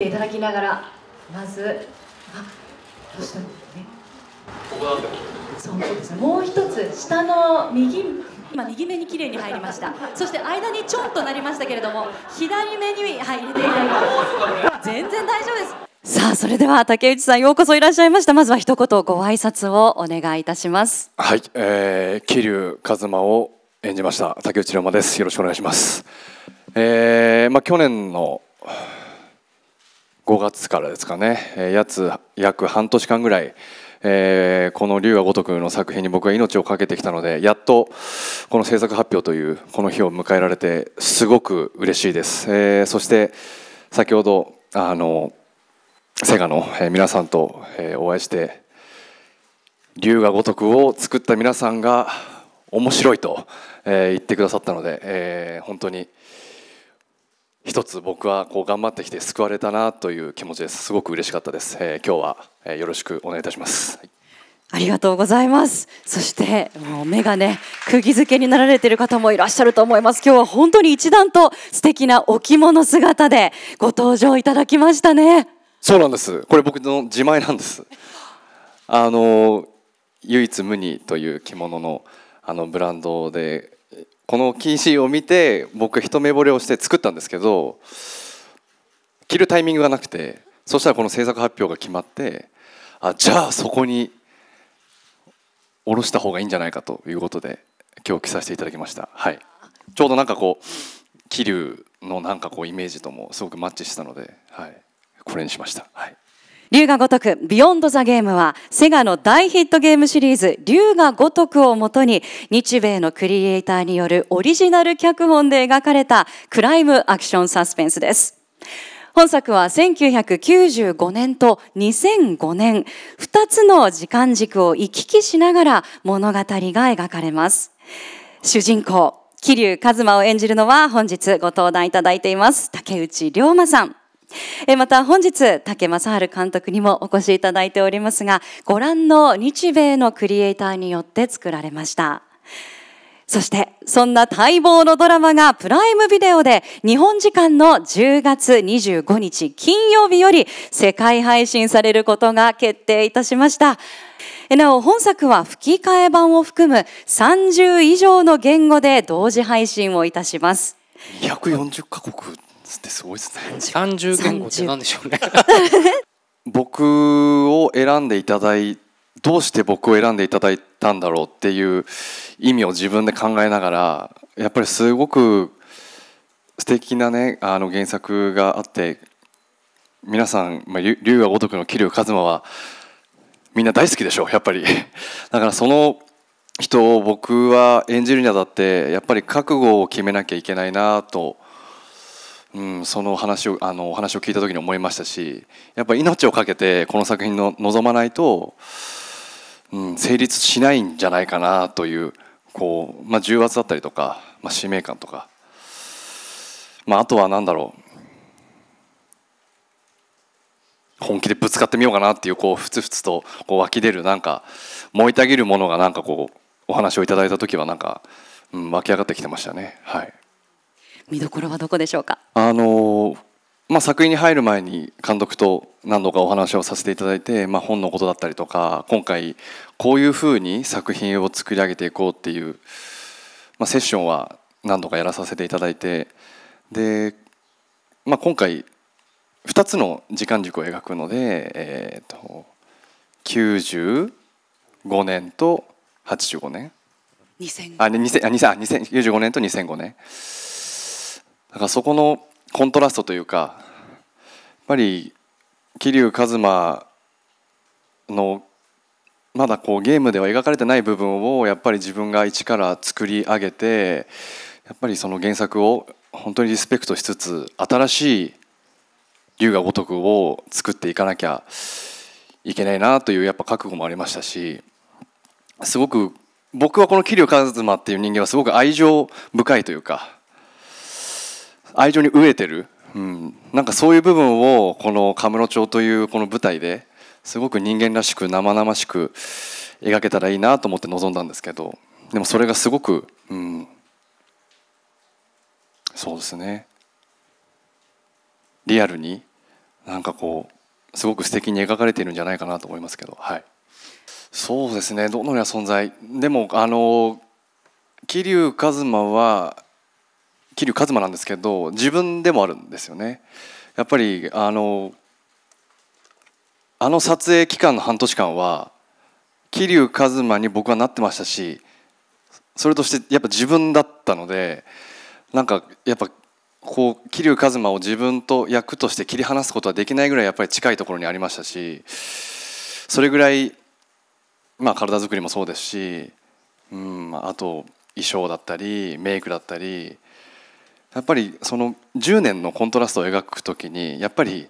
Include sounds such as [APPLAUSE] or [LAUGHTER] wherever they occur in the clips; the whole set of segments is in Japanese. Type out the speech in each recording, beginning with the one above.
いただきながらまずあどうしたんですねそうですねもう一つ下の右今右目に綺麗に入りましたそして間にちょんとなりましたけれども左目に入れていただきます全然大丈夫ですさあそれでは竹内さんようこそいらっしゃいましたまずは一言ご挨拶をお願いいたしますはい、えー、桐生一馬を演じました竹内涼真ですよろしくお願いしますえー、まあ去年の5月からですかね、えー、やつ約半年間ぐらい、えー、この龍が如くの作品に僕は命を懸けてきたのでやっとこの制作発表というこの日を迎えられてすごく嬉しいです、えー、そして先ほどあのセガの皆さんとお会いして龍が如くを作った皆さんが面白いと言ってくださったので、えー、本当に。一つ僕はこう頑張ってきて救われたなという気持ちですすごく嬉しかったです、えー、今日は、えよろしくお願いいたします、はい、ありがとうございますそしてもう目がね釘付けになられている方もいらっしゃると思います今日は本当に一段と素敵なお着物姿でご登場いただきましたねそうなんですこれ僕の自前なんですあの唯一無二という着物のあのブランドでこの禁止を見て僕一目惚れをして作ったんですけど着るタイミングがなくてそしたらこの制作発表が決まってあじゃあそこに下ろした方がいいんじゃないかということで今日着させていただきました。はい、ちょうどなんかこう桐生のなんかこうイメージともすごくマッチしたので、はい、これにしました。はい龍が如く、ビヨンドザゲームは、セガの大ヒットゲームシリーズ、龍が如くをもとに、日米のクリエイターによるオリジナル脚本で描かれた、クライムアクションサスペンスです。本作は1995年と2005年、2つの時間軸を行き来しながら物語が描かれます。主人公、桐生一馬を演じるのは本日ご登壇いただいています、竹内涼真さん。また本日竹正治監督にもお越しいただいておりますがご覧の日米のクリエイターによって作られましたそしてそんな待望のドラマがプライムビデオで日本時間の10月25日金曜日より世界配信されることが決定いたしましたなお本作は吹き替え版を含む30以上の言語で同時配信をいたします240カ国ってすごいですね [LAUGHS] 三十言語って何でしょうね [LAUGHS] 僕を選んでいただいどうして僕を選んでいただいたんだろうっていう意味を自分で考えながらやっぱりすごく素敵なねあの原作があって皆さん「まあ、竜が如くの桐生一馬」はみんな大好きでしょやっぱり [LAUGHS] だからその人を僕は演じるにあたってやっぱり覚悟を決めなきゃいけないなとうん、その話をあのお話を聞いた時に思いましたしやっぱ命を懸けてこの作品の望まないと、うん、成立しないんじゃないかなというこう、まあ、重圧だったりとか、まあ、使命感とか、まあ、あとは何だろう本気でぶつかってみようかなっていうこうふつふつとこう湧き出るなんか燃えたぎるものがなんかこうお話をいただいた時はなんか、うん、湧き上がってきてましたねはい。見どころはどこでしょうかあのまあ、作品に入る前に監督と何度かお話をさせていただいて、まあ、本のことだったりとか今回こういうふうに作品を作り上げていこうっていう、まあ、セッションは何度かやらさせていただいてで、まあ、今回2つの時間軸を描くので、えーと、95年と85年。2 0 0あ2000あ2000 95年と2005年からそこのコントラストというかやっぱり桐生一馬のまだこうゲームでは描かれてない部分をやっぱり自分が一から作り上げてやっぱりその原作を本当にリスペクトしつつ新しい龍が如くを作っていかなきゃいけないなというやっぱ覚悟もありましたしすごく僕はこの桐生一馬っていう人間はすごく愛情深いというか愛情に飢えてる、うん、なんかそういう部分をこの神室町というこの舞台ですごく人間らしく生々しく描けたらいいなと思って臨んだんですけどでもそれがすごく、うん、そうですねリアルになんかこうすごく素敵に描かれているんじゃないかなと思いますけどはいそうですねどのような存在でもあの桐生一馬は桐生一馬なんですけど自分でもあるんですよね。やっぱりあのあの撮影期間の半年間は桐生一馬に僕はなってましたしそれとしてやっぱ自分だったのでなんかやっぱこう桐生一馬を自分と役として切り離すことはできないぐらいやっぱり近いところにありましたしそれぐらい、まあ、体作りもそうですし、うん、あと衣装だったりメイクだったりやっぱりその10年のコントラストを描く時にやっぱり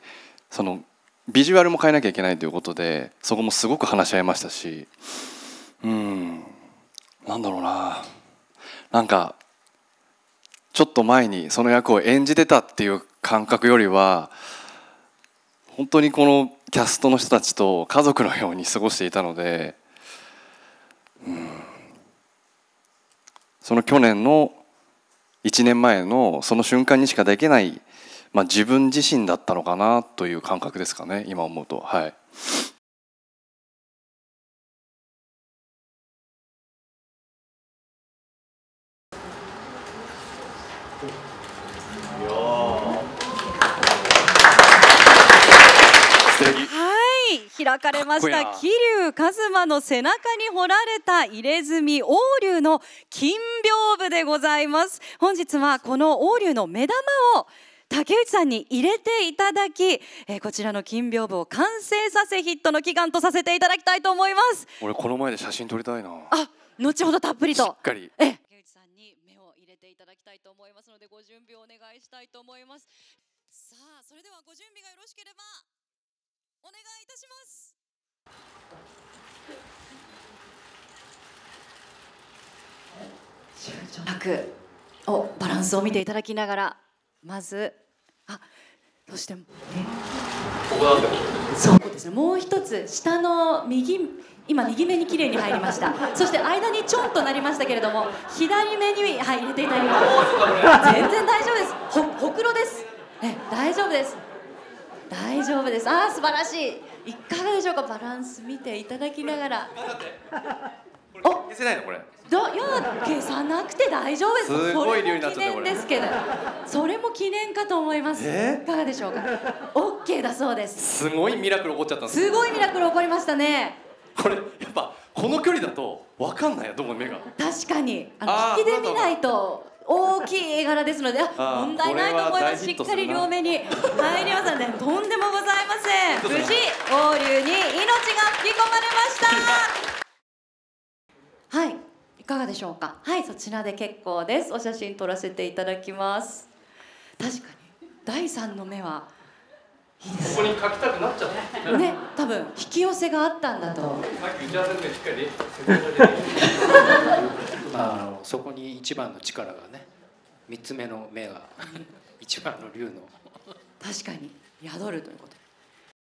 そのビジュアルも変えなきゃいけないということでそこもすごく話し合いましたしうんなんだろうななんかちょっと前にその役を演じてたっていう感覚よりは本当にこのキャストの人たちと家族のように過ごしていたので、うん、その去年の1年前のその瞬間にしかできない、まあ、自分自身だったのかなという感覚ですかね今思うとはい。Thank you. 開かれました桐生一馬の背中に彫られた入れ墨王龍の金屏風でございます本日はこの王龍の目玉を竹内さんに入れていただき、えー、こちらの金屏風を完成させヒットの祈願とさせていただきたいと思います俺この前で写真撮りたいなあ、後ほどたっぷりとしっかりえ竹内さんに目を入れていただきたいと思いますのでご準備をお願いしたいと思いますさあそれではご準備がよろしければお願いいたします。拍をバランスを見ていただきながらまずあそして、ね、そうですねもう一つ下の右今右目に綺麗に入りましたそして間にちょんとなりましたけれども左目に、はい、入れていただきます全然大丈夫ですほほくろです、ね、大丈夫です大丈夫ですああ素晴らしいいかがでしょうかバランス見ていただきながらあ消せないのこれどいや消さなくて大丈夫ですすごい量になっちゃったこれですけどそれも記念かと思います、いかがでしょうか OK だそうですすごいミラクル起こっちゃったすごいミラクル起こりましたねこれやっぱこの距離だとわかんないよどこ目が確かにあの引きで見ないと大きい絵柄ですので問題ないと思いますしっかり両目に入ります無事王流に命が吹き込まれました [LAUGHS] はいいかがでしょうかはいそちらで結構ですお写真撮らせていただきます確かに第三の目はここに書きたくなっちゃったね多分引き寄せがあったんだとさっき打ち合わせでしっかり [LAUGHS] あのそこに一番の力がね三つ目の目が [LAUGHS] 一番の竜の確かに宿るということ